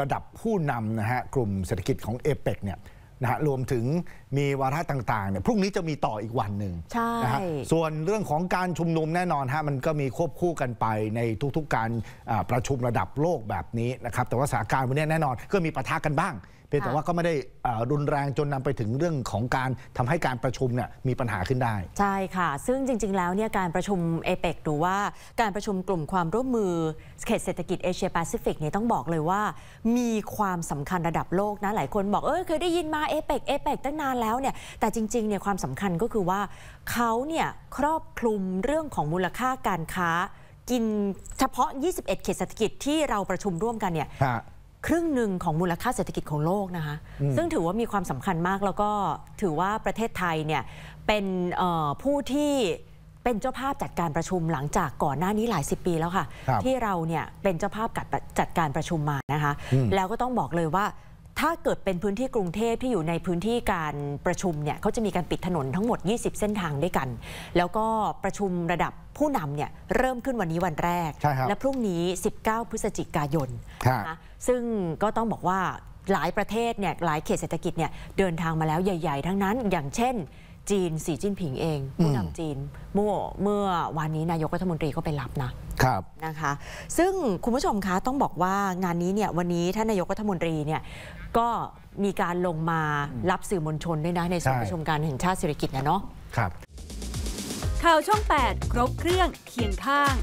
ระดับผู้นำนะฮะกลุ่มเศรษฐกิจของเอเปกเนี่ยนะฮะรวมถึงมีวาระต่างๆเนี่ยพรุ่งนี้จะมีต่ออีกวันหนึ่งใช่นะฮะส่วนเรื่องของการชุมนุมแน่นอนฮะมันก็มีควบคู่กันไปในทุกๆการประชุมระดับโลกแบบนี้นะครับแต่ว่าสถานการณ์วันนี้แน่นอน ก็มีปะทะกันบ้างเพียงแต่ว่าก็ไม่ได้รุนแรงจนนำไปถึงเรื่องของการทำให้การประชุมเนี่ยมีปัญหาขึ้นได้ใช่ค่ะ ซึ่งจริงๆแล้วเนี่ยการประชุมเอเปกหรือว่าการประชุมกลุ่มความร่วมมือเขตเศรษฐกิจเอเชียแปซิฟิกเนี่ยต้องบอกเลยว่า มีความสำคัญระดับโลกนะหลายคนบอกเออเคยได้ยินมาเอเปกเอเปกตั้งนานแล้วเนี่ยแต่จริงๆเนี่ยความสำคัญก็คือว่าเขาเนี่ยครอบคลุมเรื่องของมูลค่าการค้ากินเฉพาะ 21 เขตเศรษฐกิจที่เราประชุมร่วมกันเนี่ยครึ่งหนึ่งของมูลค่าเศรษฐกิจของโลกนะคะซึ่งถือว่ามีความสำคัญมากแล้วก็ถือว่าประเทศไทยเนี่ยเป็นผู้ที่เป็นเจ้าภาพจัดการประชุมหลังจากก่อนหน้านี้หลายสิบปีแล้วค่ะที่เราเนี่ยเป็นเจ้าภาพจัดการประชุมมานะคะแล้วก็ต้องบอกเลยว่าถ้าเกิดเป็นพื้นที่กรุงเทพที่อยู่ในพื้นที่การประชุมเนี่ยเขาจะมีการปิดถนนทั้งหมด 20 เส้นทางด้วยกัน แล้วก็ประชุมระดับผู้นำเนี่ยเริ่มขึ้นวันนี้วันแรกรและพรุ่งนี้ 19 พฤศจิกายนนะซึ่งก็ต้องบอกว่าหลายประเทศเนี่ยหลายเขตเศรษฐกิจเนี่ยเดินทางมาแล้วใหญ่ ๆทั้งนั้น อย่างเช่นจีน สีจิ้นผิงเองผู้นำจีน เมื่อเมื่อวานนี้นายกรัฐมนตรีก็ไปรับนะ ครับนะคะ ซึ่งคุณผู้ชมคะต้องบอกว่างานนี้เนี่ย วันนี้ท่านนายกรัฐมนตรีเนี่ยก็มีการลงมารับสื่อมวลชนด้วยนะ ในส่วนประชุมการแห่งชาติเศรษฐกิจนะเนาะครับ ข่าวช่อง8 ครบเครื่องเคียงข้าง